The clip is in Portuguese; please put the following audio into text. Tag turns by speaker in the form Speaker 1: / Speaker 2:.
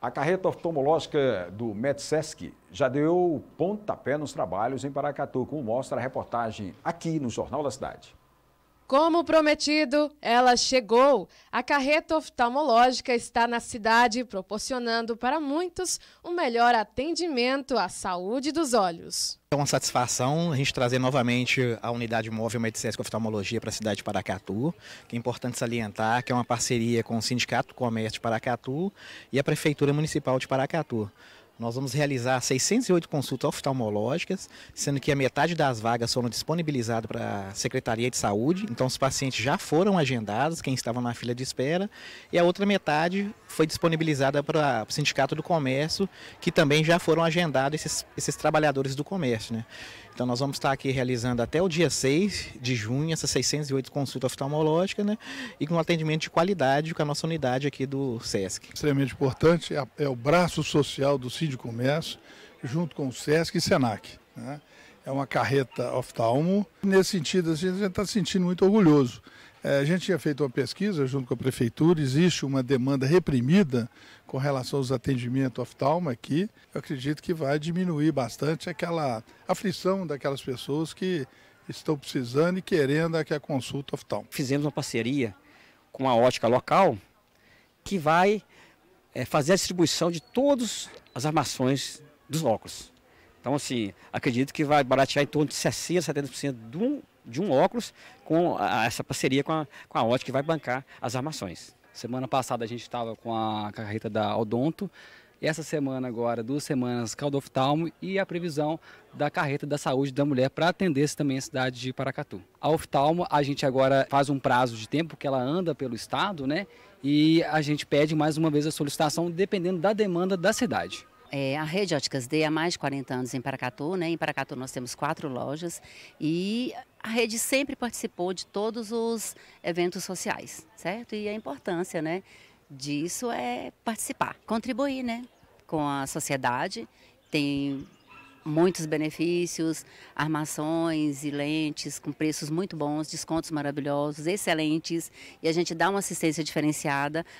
Speaker 1: A carreta oftalmológica do MedSesc já deu pontapé nos trabalhos em Paracatu, como mostra a reportagem aqui no Jornal da Cidade.
Speaker 2: Como prometido, ela chegou. A carreta oftalmológica está na cidade, proporcionando para muitos um melhor atendimento à saúde dos olhos.
Speaker 3: É uma satisfação a gente trazer novamente a unidade móvel Medicesc Oftalmologia para a cidade de Paracatu, que é importante salientar que é uma parceria com o Sindicato Comércio de Paracatu e a Prefeitura Municipal de Paracatu. Nós vamos realizar 608 consultas oftalmológicas, sendo que a metade das vagas foram disponibilizadas para a Secretaria de Saúde, então os pacientes já foram agendados, quem estava na fila de espera, e a outra metade foi disponibilizada para o Sindicato do Comércio, que também já foram agendados esses, esses trabalhadores do comércio. Né? Então nós vamos estar aqui realizando até o dia 6 de junho essas 608 consultas oftalmológicas né? e com atendimento de qualidade com a nossa unidade aqui do SESC. Extremamente
Speaker 4: importante, é, é o braço social do sindicato de comércio, junto com o SESC e SENAC. Né? É uma carreta oftalmo. Nesse sentido, assim, a gente está se sentindo muito orgulhoso. É, a gente tinha feito uma pesquisa junto com a prefeitura, existe uma demanda reprimida com relação aos atendimentos oftalmo aqui. Eu acredito que vai diminuir bastante aquela aflição daquelas pessoas que estão precisando e querendo aqui a consulta oftalmo. Fizemos uma parceria com a ótica local que vai é,
Speaker 1: fazer a distribuição de todas as armações dos óculos. Então, assim, acredito que vai baratear em torno de 60%, 70% de um, de um óculos com a, essa parceria
Speaker 5: com a, com a Ótica, que vai bancar as armações. Semana passada a gente estava com a carreta da Odonto, essa semana agora, duas semanas, Caldoftalmo e a previsão da carreta da saúde da mulher para atender também a cidade de Paracatu. A oftalmo, a gente agora faz um prazo de tempo que ela anda pelo estado, né? E a gente pede mais uma vez a solicitação
Speaker 6: dependendo da demanda da cidade. É, a rede Óticas D há mais de 40 anos em Paracatu, né? Em Paracatu nós temos quatro lojas e a rede sempre participou de todos os eventos sociais, certo? E a importância, né? disso é participar, contribuir né, com a sociedade. Tem muitos benefícios, armações e lentes com preços muito bons, descontos maravilhosos, excelentes, e a gente dá uma assistência diferenciada